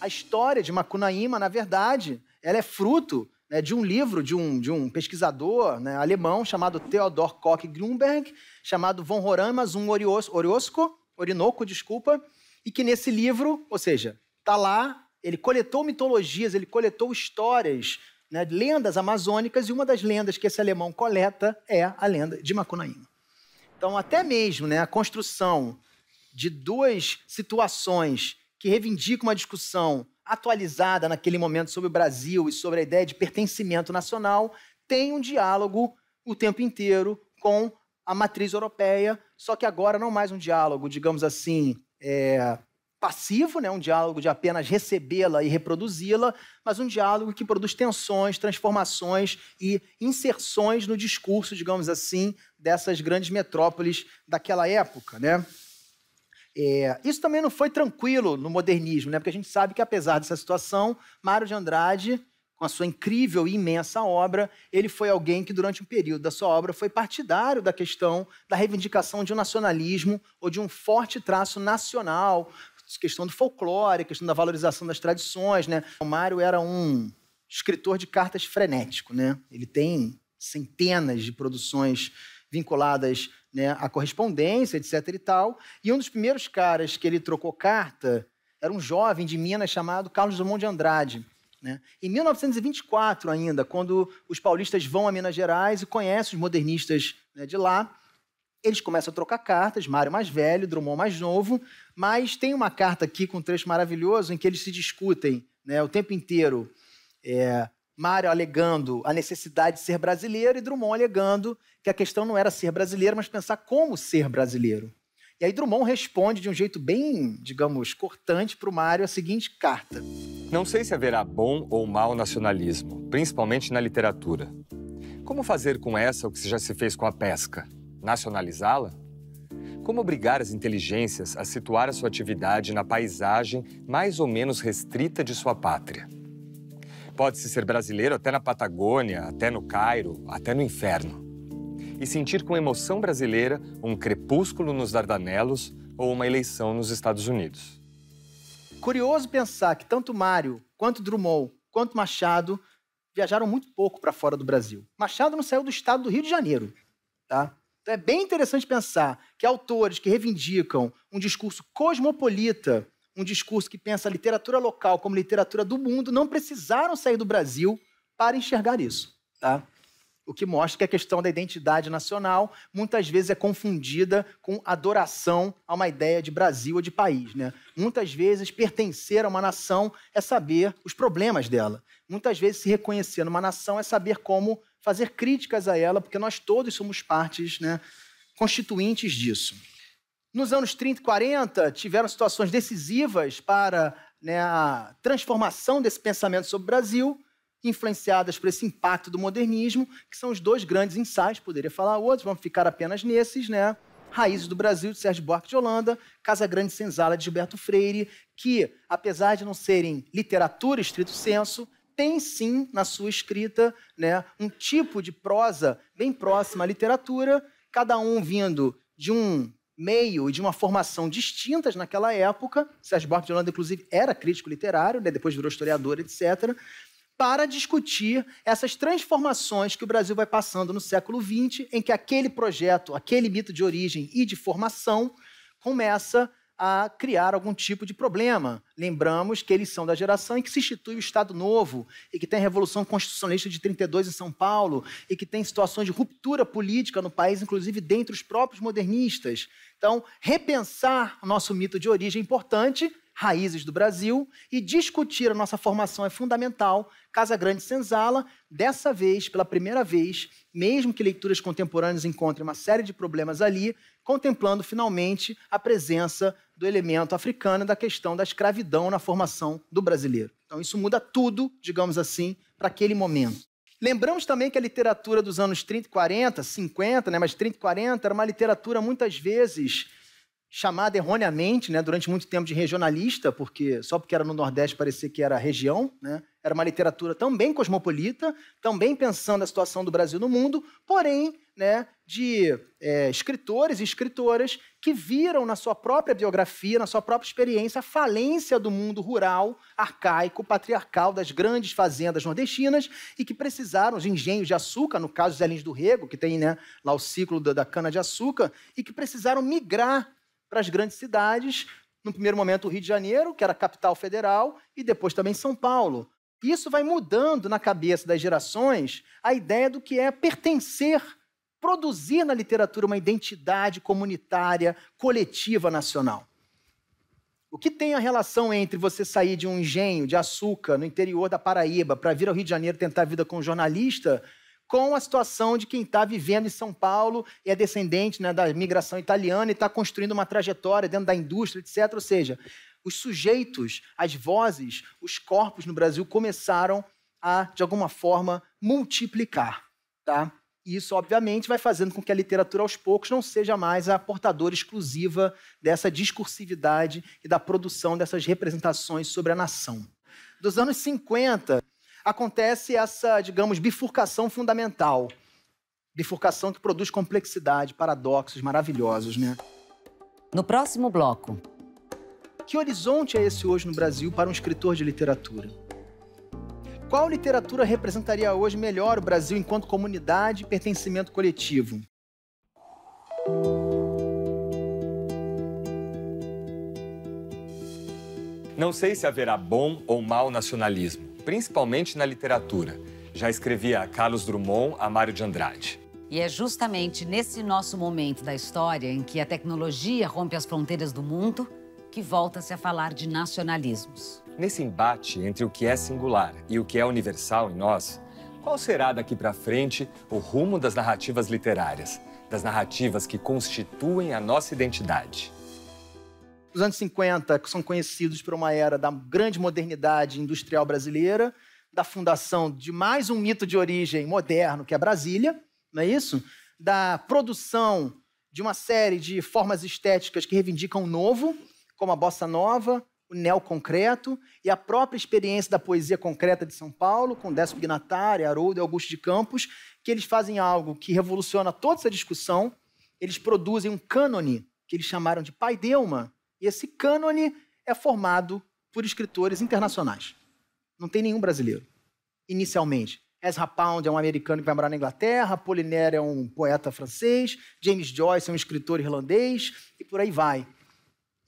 A história de Macunaíma, na verdade, ela é fruto né, de um livro de um, de um pesquisador né, alemão chamado Theodor Koch Grunberg, chamado Von Roramas um Oriosco, Orinoco, desculpa, e que nesse livro, ou seja, está lá ele coletou mitologias, ele coletou histórias, né, lendas amazônicas, e uma das lendas que esse alemão coleta é a lenda de Macunaíma. Então, até mesmo né, a construção de duas situações que reivindicam uma discussão atualizada naquele momento sobre o Brasil e sobre a ideia de pertencimento nacional, tem um diálogo o tempo inteiro com a matriz europeia, só que agora não mais um diálogo, digamos assim, é, passivo, né? um diálogo de apenas recebê-la e reproduzi-la, mas um diálogo que produz tensões, transformações e inserções no discurso, digamos assim, dessas grandes metrópoles daquela época. Né? É, isso também não foi tranquilo no modernismo, né? porque a gente sabe que, apesar dessa situação, Mário de Andrade, com a sua incrível e imensa obra, ele foi alguém que, durante um período da sua obra, foi partidário da questão da reivindicação de um nacionalismo ou de um forte traço nacional, questão do folclore, questão da valorização das tradições, né? O Mário era um escritor de cartas frenético, né? Ele tem centenas de produções vinculadas né, à correspondência, etc e tal. E um dos primeiros caras que ele trocou carta era um jovem de Minas chamado Carlos Drummond de Andrade. Né? Em 1924 ainda, quando os paulistas vão a Minas Gerais e conhecem os modernistas né, de lá, eles começam a trocar cartas, Mário mais velho, Drummond mais novo, mas tem uma carta aqui com um trecho maravilhoso em que eles se discutem né, o tempo inteiro. É, Mário alegando a necessidade de ser brasileiro e Drummond alegando que a questão não era ser brasileiro, mas pensar como ser brasileiro. E aí Drummond responde de um jeito bem, digamos, cortante para o Mário a seguinte carta. Não sei se haverá bom ou mau nacionalismo, principalmente na literatura. Como fazer com essa o que já se fez com a pesca? Nacionalizá-la? Como obrigar as inteligências a situar a sua atividade na paisagem mais ou menos restrita de sua pátria? Pode-se ser brasileiro até na Patagônia, até no Cairo, até no inferno. E sentir com emoção brasileira um crepúsculo nos Dardanelos ou uma eleição nos Estados Unidos. Curioso pensar que tanto Mário, quanto Drummond, quanto Machado viajaram muito pouco para fora do Brasil. Machado não saiu do estado do Rio de Janeiro, tá? Então é bem interessante pensar que autores que reivindicam um discurso cosmopolita, um discurso que pensa a literatura local como literatura do mundo, não precisaram sair do Brasil para enxergar isso. Tá? O que mostra que a questão da identidade nacional muitas vezes é confundida com adoração a uma ideia de Brasil ou de país. Né? Muitas vezes, pertencer a uma nação é saber os problemas dela. Muitas vezes, se reconhecer numa nação é saber como fazer críticas a ela, porque nós todos somos partes né, constituintes disso. Nos anos 30 e 40, tiveram situações decisivas para né, a transformação desse pensamento sobre o Brasil, influenciadas por esse impacto do modernismo, que são os dois grandes ensaios, poderia falar outros, vamos ficar apenas nesses, né? Raízes do Brasil, de Sérgio Buarque de Holanda, Casa Grande Senzala, de Gilberto Freire, que, apesar de não serem literatura estrito senso, tem sim na sua escrita né, um tipo de prosa bem próxima à literatura, cada um vindo de um meio e de uma formação distintas naquela época. Sérgio Barba de Holanda, inclusive, era crítico literário, né, depois virou historiador, etc. Para discutir essas transformações que o Brasil vai passando no século XX, em que aquele projeto, aquele mito de origem e de formação começa a criar algum tipo de problema. Lembramos que eles são da geração em que se institui o Estado Novo, e que tem a Revolução Constitucionalista de 32 em São Paulo, e que tem situações de ruptura política no país, inclusive dentre os próprios modernistas. Então, repensar o nosso mito de origem é importante, raízes do Brasil, e discutir a nossa formação é fundamental. Casa Grande Senzala, dessa vez, pela primeira vez, mesmo que leituras contemporâneas encontrem uma série de problemas ali, contemplando finalmente a presença do elemento africano e da questão da escravidão na formação do brasileiro. Então, isso muda tudo, digamos assim, para aquele momento. Lembramos também que a literatura dos anos 30 e 40, 50, né, mas 30 e 40, era uma literatura muitas vezes chamada erroneamente, né, durante muito tempo de regionalista, porque só porque era no Nordeste parecia que era região, né? Era uma literatura também cosmopolita, também pensando a situação do Brasil no mundo, porém, né, de é, escritores e escritoras que viram na sua própria biografia, na sua própria experiência, a falência do mundo rural, arcaico, patriarcal das grandes fazendas nordestinas e que precisaram os engenhos de açúcar, no caso os Lins do Rego, que tem né, lá o ciclo da, da cana-de-açúcar, e que precisaram migrar para as grandes cidades, no primeiro momento o Rio de Janeiro, que era a capital federal, e depois também São Paulo. Isso vai mudando na cabeça das gerações a ideia do que é pertencer, produzir na literatura uma identidade comunitária, coletiva nacional. O que tem a relação entre você sair de um engenho de açúcar no interior da Paraíba para vir ao Rio de Janeiro tentar a vida como jornalista com a situação de quem está vivendo em São Paulo e é descendente né, da migração italiana e está construindo uma trajetória dentro da indústria, etc. Ou seja, os sujeitos, as vozes, os corpos no Brasil começaram a, de alguma forma, multiplicar. Tá? E isso, obviamente, vai fazendo com que a literatura, aos poucos, não seja mais a portadora exclusiva dessa discursividade e da produção dessas representações sobre a nação. Dos anos 50 acontece essa, digamos, bifurcação fundamental. Bifurcação que produz complexidade, paradoxos maravilhosos, né? No próximo bloco. Que horizonte é esse hoje no Brasil para um escritor de literatura? Qual literatura representaria hoje melhor o Brasil enquanto comunidade e pertencimento coletivo? Não sei se haverá bom ou mau nacionalismo principalmente na literatura. Já escrevia a Carlos Drummond, a Mário de Andrade. E é justamente nesse nosso momento da história em que a tecnologia rompe as fronteiras do mundo que volta-se a falar de nacionalismos. Nesse embate entre o que é singular e o que é universal em nós, qual será daqui para frente o rumo das narrativas literárias, das narrativas que constituem a nossa identidade? Os anos 50 que são conhecidos por uma era da grande modernidade industrial brasileira, da fundação de mais um mito de origem moderno, que é Brasília, não é isso? Da produção de uma série de formas estéticas que reivindicam o novo, como a bossa nova, o neoconcreto e a própria experiência da poesia concreta de São Paulo, com Décio Bignatária, Haroldo e Augusto de Campos, que eles fazem algo que revoluciona toda essa discussão. Eles produzem um cânone, que eles chamaram de Pai Delma, e esse cânone é formado por escritores internacionais. Não tem nenhum brasileiro, inicialmente. Ezra Pound é um americano que vai morar na Inglaterra, Polinaire é um poeta francês, James Joyce é um escritor irlandês, e por aí vai.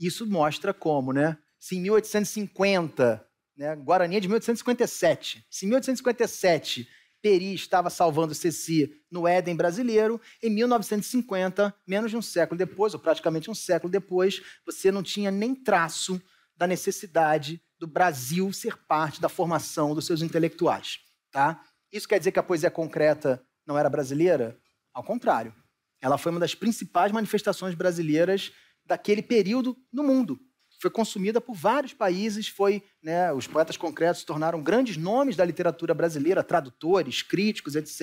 Isso mostra como, né? Se em 1850, né, Guarani é de 1857, se em 1857 Peri estava salvando Ceci no Éden brasileiro. Em 1950, menos de um século depois, ou praticamente um século depois, você não tinha nem traço da necessidade do Brasil ser parte da formação dos seus intelectuais. Tá? Isso quer dizer que a poesia concreta não era brasileira? Ao contrário. Ela foi uma das principais manifestações brasileiras daquele período no mundo foi consumida por vários países, foi, né, os poetas concretos se tornaram grandes nomes da literatura brasileira, tradutores, críticos, etc.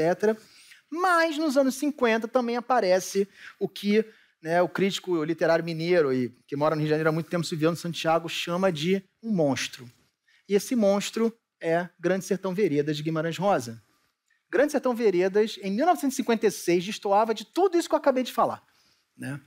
Mas nos anos 50 também aparece o que né, o crítico literário mineiro, e que mora no Rio de Janeiro há muito tempo, Silviano Santiago, chama de um monstro. E esse monstro é Grande Sertão Veredas, de Guimarães Rosa. Grande Sertão Veredas, em 1956, destoava de tudo isso que eu acabei de falar. Né?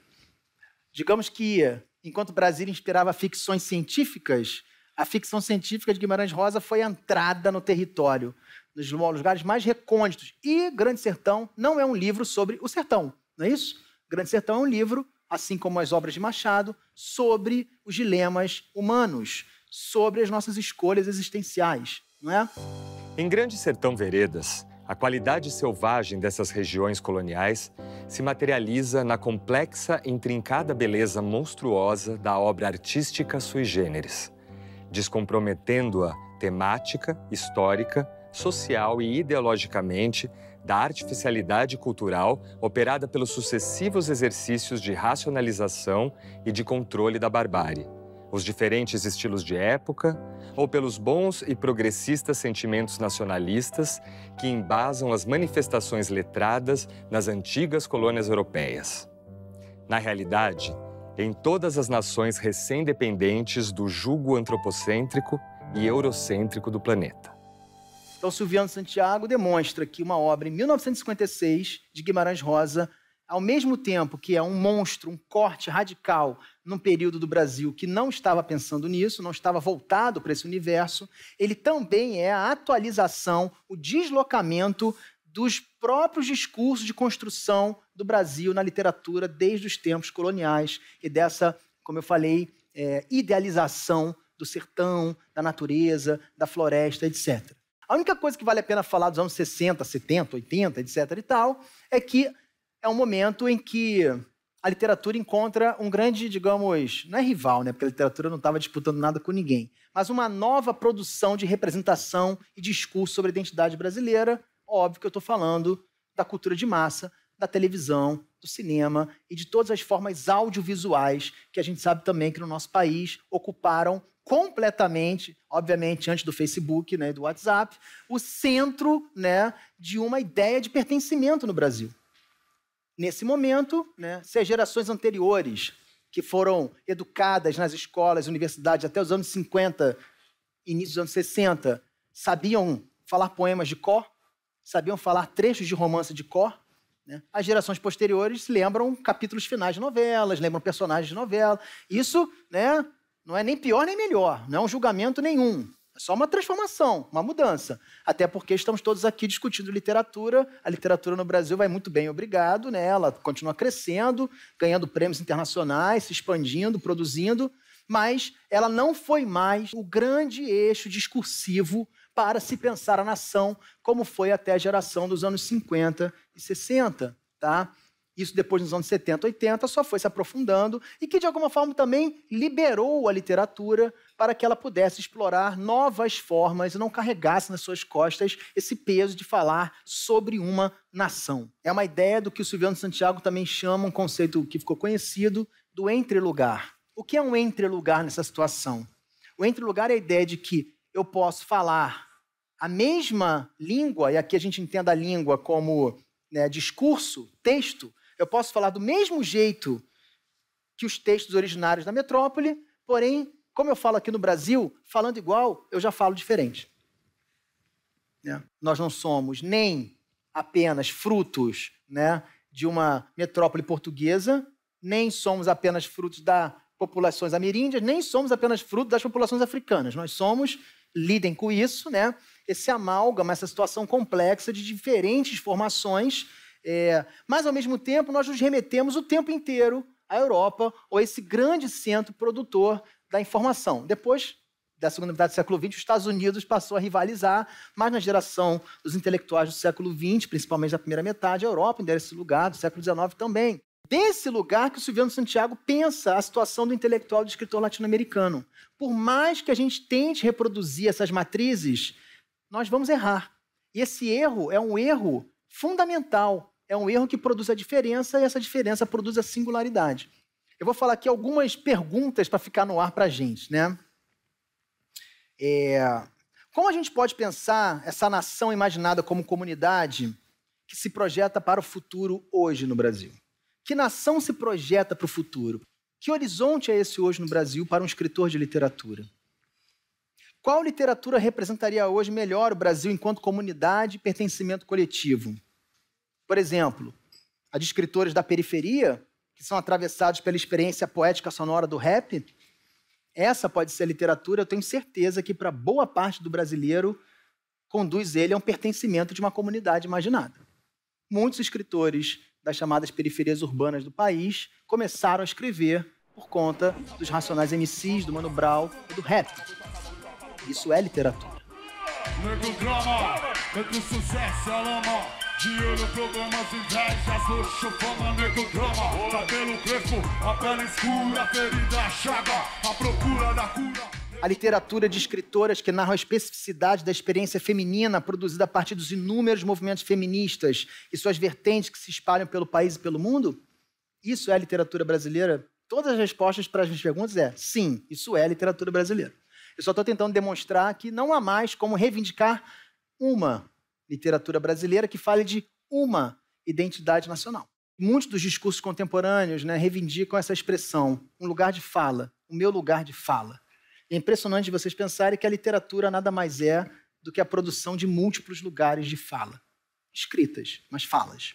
Digamos que enquanto Brasília inspirava ficções científicas, a ficção científica de Guimarães Rosa foi entrada no território, nos lugares mais recônditos. E Grande Sertão não é um livro sobre o sertão, não é isso? Grande Sertão é um livro, assim como as obras de Machado, sobre os dilemas humanos, sobre as nossas escolhas existenciais, não é? Em Grande Sertão Veredas, a qualidade selvagem dessas regiões coloniais se materializa na complexa e intrincada beleza monstruosa da obra artística sui generis, descomprometendo-a temática, histórica, social e ideologicamente da artificialidade cultural operada pelos sucessivos exercícios de racionalização e de controle da barbárie os diferentes estilos de época ou pelos bons e progressistas sentimentos nacionalistas que embasam as manifestações letradas nas antigas colônias europeias. Na realidade, em todas as nações recém-dependentes do jugo antropocêntrico e eurocêntrico do planeta. Então, Silviano Santiago demonstra que uma obra em 1956 de Guimarães Rosa ao mesmo tempo que é um monstro, um corte radical num período do Brasil que não estava pensando nisso, não estava voltado para esse universo, ele também é a atualização, o deslocamento dos próprios discursos de construção do Brasil na literatura desde os tempos coloniais e dessa, como eu falei, é, idealização do sertão, da natureza, da floresta, etc. A única coisa que vale a pena falar dos anos 60, 70, 80, etc. e tal, é que é um momento em que a literatura encontra um grande, digamos, não é rival, né? Porque a literatura não estava disputando nada com ninguém, mas uma nova produção de representação e discurso sobre a identidade brasileira. Óbvio que eu estou falando da cultura de massa, da televisão, do cinema e de todas as formas audiovisuais que a gente sabe também que no nosso país ocuparam completamente, obviamente antes do Facebook, né, e do WhatsApp, o centro, né, de uma ideia de pertencimento no Brasil nesse momento, né, se as gerações anteriores, que foram educadas nas escolas, universidades até os anos 50, início dos anos 60, sabiam falar poemas de cor, sabiam falar trechos de romance de cor, né, as gerações posteriores lembram capítulos finais de novelas, lembram personagens de novela. Isso né, não é nem pior nem melhor, não é um julgamento nenhum. É só uma transformação, uma mudança. Até porque estamos todos aqui discutindo literatura. A literatura no Brasil vai muito bem, obrigado, né? Ela continua crescendo, ganhando prêmios internacionais, se expandindo, produzindo, mas ela não foi mais o grande eixo discursivo para se pensar a nação como foi até a geração dos anos 50 e 60, tá? Isso depois nos anos 70, 80 só foi se aprofundando e que de alguma forma também liberou a literatura para que ela pudesse explorar novas formas e não carregasse nas suas costas esse peso de falar sobre uma nação. É uma ideia do que o Silviano Santiago também chama um conceito que ficou conhecido do entre-lugar. O que é um entre-lugar nessa situação? O entre-lugar é a ideia de que eu posso falar a mesma língua, e aqui a gente entenda a língua como né, discurso, texto, eu posso falar do mesmo jeito que os textos originários da metrópole, porém, como eu falo aqui no Brasil, falando igual, eu já falo diferente. É. Nós não somos nem apenas frutos né, de uma metrópole portuguesa, nem somos apenas frutos das populações ameríndias, nem somos apenas frutos das populações africanas. Nós somos, lidem com isso, né, esse amálgama, essa situação complexa de diferentes formações é, mas, ao mesmo tempo, nós nos remetemos o tempo inteiro à Europa, ou a esse grande centro produtor da informação. Depois da segunda metade do século XX, os Estados Unidos passou a rivalizar, mas na geração dos intelectuais do século XX, principalmente da primeira metade, a Europa ainda era esse lugar, do século XIX também. Desse lugar que o Silviano Santiago pensa a situação do intelectual e do escritor latino-americano. Por mais que a gente tente reproduzir essas matrizes, nós vamos errar. E esse erro é um erro fundamental é um erro que produz a diferença e essa diferença produz a singularidade. Eu vou falar aqui algumas perguntas para ficar no ar para a gente, né? É... Como a gente pode pensar essa nação imaginada como comunidade que se projeta para o futuro hoje no Brasil? Que nação se projeta para o futuro? Que horizonte é esse hoje no Brasil para um escritor de literatura? Qual literatura representaria hoje melhor o Brasil enquanto comunidade e pertencimento coletivo? Por exemplo, a de escritores da periferia, que são atravessados pela experiência poética sonora do rap, essa pode ser literatura, eu tenho certeza que para boa parte do brasileiro conduz ele a um pertencimento de uma comunidade imaginada. Muitos escritores das chamadas periferias urbanas do país começaram a escrever por conta dos Racionais MCs, do Mano Brown e do rap. Isso é literatura. Nego drama, sucesso, invejas, luxo, fama, nego, drama Cabelo tá crespo, a pele escura, ferida, é chaga A procura da cura a literatura de escritoras que narram a especificidade da experiência feminina produzida a partir dos inúmeros movimentos feministas e suas vertentes que se espalham pelo país e pelo mundo? Isso é literatura brasileira? Todas as respostas para as minhas perguntas é sim, isso é literatura brasileira. Eu só estou tentando demonstrar que não há mais como reivindicar uma literatura brasileira que fale de uma identidade nacional. Muitos dos discursos contemporâneos né, reivindicam essa expressão, um lugar de fala, o meu lugar de fala. é impressionante vocês pensarem que a literatura nada mais é do que a produção de múltiplos lugares de fala. Escritas, mas falas.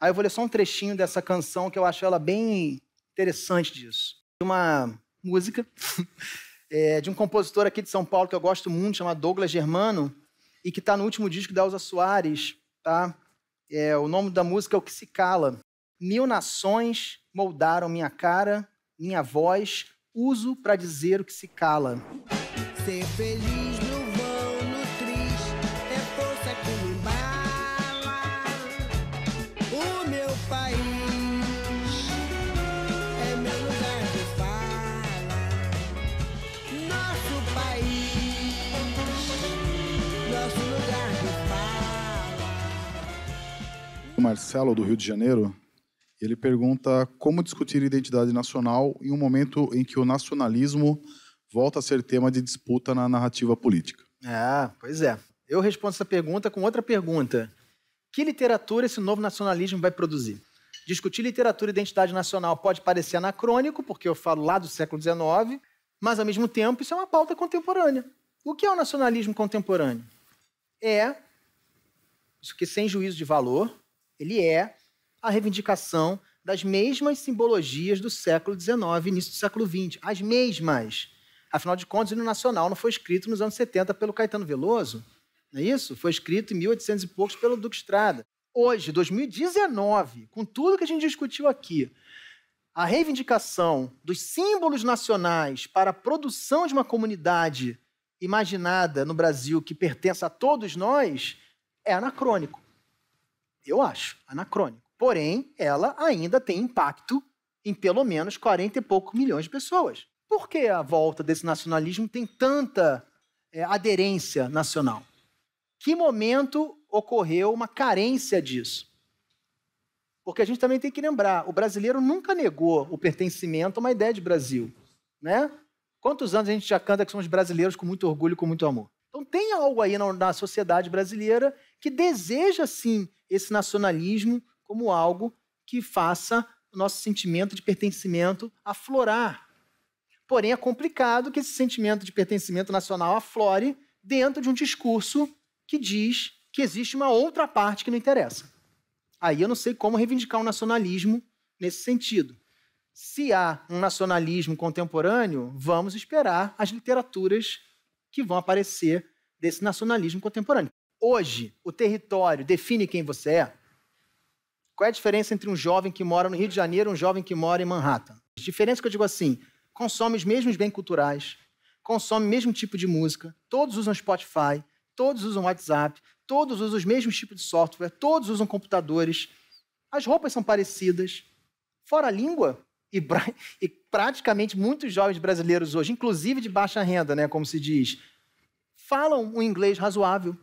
Aí eu vou ler só um trechinho dessa canção que eu acho ela bem interessante disso. Uma música é, de um compositor aqui de São Paulo que eu gosto muito, chamado Douglas Germano, e que está no último disco da Elza Soares, tá? É, o nome da música é O Que Se Cala. Mil nações moldaram minha cara, minha voz, uso para dizer o que se cala. Ser feliz Marcelo, do Rio de Janeiro, ele pergunta como discutir identidade nacional em um momento em que o nacionalismo volta a ser tema de disputa na narrativa política. Ah, pois é. Eu respondo essa pergunta com outra pergunta. Que literatura esse novo nacionalismo vai produzir? Discutir literatura e identidade nacional pode parecer anacrônico, porque eu falo lá do século XIX, mas, ao mesmo tempo, isso é uma pauta contemporânea. O que é o nacionalismo contemporâneo? É, isso que sem juízo de valor, ele é a reivindicação das mesmas simbologias do século XIX início do século XX. As mesmas. Afinal de contas, o hino nacional não foi escrito nos anos 70 pelo Caetano Veloso, não é isso? Foi escrito em 1800 e poucos pelo Duque Estrada. Hoje, 2019, com tudo que a gente discutiu aqui, a reivindicação dos símbolos nacionais para a produção de uma comunidade imaginada no Brasil que pertence a todos nós é anacrônico. Eu acho, anacrônico. Porém, ela ainda tem impacto em pelo menos 40 e pouco milhões de pessoas. Por que a volta desse nacionalismo tem tanta é, aderência nacional? Que momento ocorreu uma carência disso? Porque a gente também tem que lembrar, o brasileiro nunca negou o pertencimento a uma ideia de Brasil, né? Quantos anos a gente já canta que somos brasileiros com muito orgulho, com muito amor? Então tem algo aí na, na sociedade brasileira que deseja sim esse nacionalismo como algo que faça o nosso sentimento de pertencimento aflorar. Porém, é complicado que esse sentimento de pertencimento nacional aflore dentro de um discurso que diz que existe uma outra parte que não interessa. Aí eu não sei como reivindicar um nacionalismo nesse sentido. Se há um nacionalismo contemporâneo, vamos esperar as literaturas que vão aparecer desse nacionalismo contemporâneo. Hoje, o território define quem você é? Qual é a diferença entre um jovem que mora no Rio de Janeiro e um jovem que mora em Manhattan? A diferença que eu digo assim, consome os mesmos bens culturais, consome o mesmo tipo de música, todos usam Spotify, todos usam WhatsApp, todos usam os mesmos tipos de software, todos usam computadores, as roupas são parecidas. Fora a língua, e, e praticamente muitos jovens brasileiros hoje, inclusive de baixa renda, né, como se diz, falam um inglês razoável.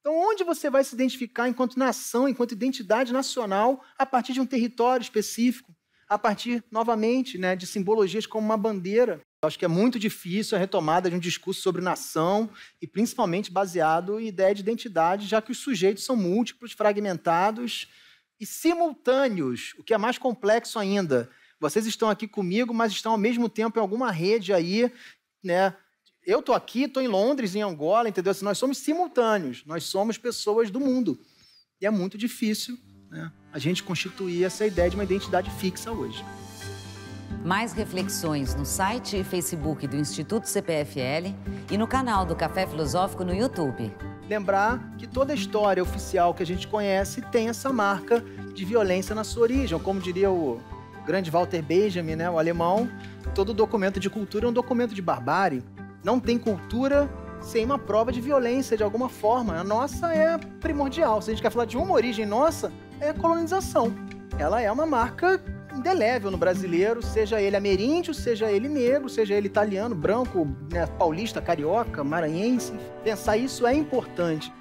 Então, onde você vai se identificar enquanto nação, enquanto identidade nacional, a partir de um território específico, a partir, novamente, né, de simbologias como uma bandeira? Eu acho que é muito difícil a retomada de um discurso sobre nação e principalmente baseado em ideia de identidade, já que os sujeitos são múltiplos, fragmentados e simultâneos, o que é mais complexo ainda. Vocês estão aqui comigo, mas estão ao mesmo tempo em alguma rede aí, né? Eu estou aqui, estou em Londres, em Angola, entendeu? Assim, nós somos simultâneos, nós somos pessoas do mundo. E é muito difícil né, a gente constituir essa ideia de uma identidade fixa hoje. Mais reflexões no site e Facebook do Instituto CPFL e no canal do Café Filosófico no YouTube. Lembrar que toda história oficial que a gente conhece tem essa marca de violência na sua origem, como diria o grande Walter Benjamin, né, o alemão, todo documento de cultura é um documento de barbárie. Não tem cultura sem uma prova de violência de alguma forma. A nossa é primordial. Se a gente quer falar de uma origem nossa, é a colonização. Ela é uma marca indelével no brasileiro, seja ele ameríndio, seja ele negro, seja ele italiano, branco, né, paulista, carioca, maranhense. Pensar isso é importante.